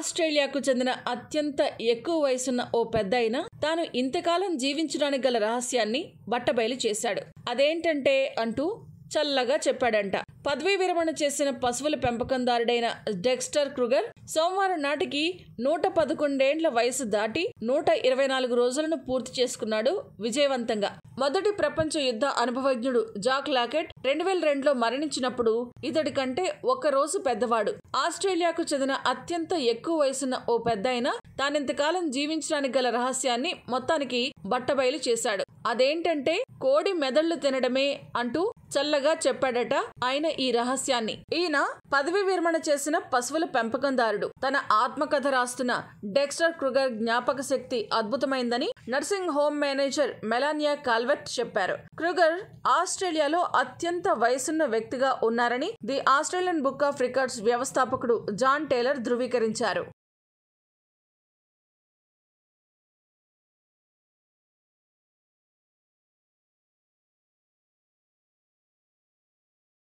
ఆస్ట్రేలియాకు చెందిన అత్యంత ఎక్కువ వయసున్న ఓ పెద్ద అయిన తాను ఇంతకాలం జీవించడానికి గల రహస్యాన్ని బట్టబయలు చేశాడు అదేంటంటే అంటూ చల్లగా చెప్పాడంట పదవీ విరమణ చేసిన పశువుల పెంపకందారుడైన డెక్స్టర్ క్రుగర్ సోమవారం నాటికి నూట పదకొండేండ్ల వయసు దాటి నూట ఇరవై నాలుగు రోజులను పూర్తి చేసుకున్నాడు విజయవంతంగా మొదటి ప్రపంచ యుద్ధ అనుభవజ్ఞుడు జాక్ లాకెట్ రెండు వేల రెండులో మరణించినప్పుడు ఇతడి కంటే రోజు పెద్దవాడు ఆస్ట్రేలియాకు చెందిన అత్యంత ఎక్కువ వయసున్న ఓ పెద్ద అయిన తానింతకాలం జీవించడానికి గల రహస్యాన్ని మొత్తానికి బట్టబయలు చేశాడు అదేంటంటే కోడి మెదళ్లు తినడమే అంటూ చల్లగా చెప్పాడట ఆయన ఈ రహస్యాన్ని ఈయన పదవి విరమణ చేసిన పశువుల పెంపకందారుడు తన ఆత్మకథ రాస్తున్న డెక్స్టర్ క్రుగర్ జ్ఞాపక శక్తి అద్భుతమైందని nursing home manager Melania Calvert చెప్పారు క్రుగర్ ఆస్ట్రేలియాలో అత్యంత వయసున్న వ్యక్తిగా ఉన్నారని the Australian Book of Records వ్యవస్థాపకుడు జాన్ టేలర్ ధృవీకరించారు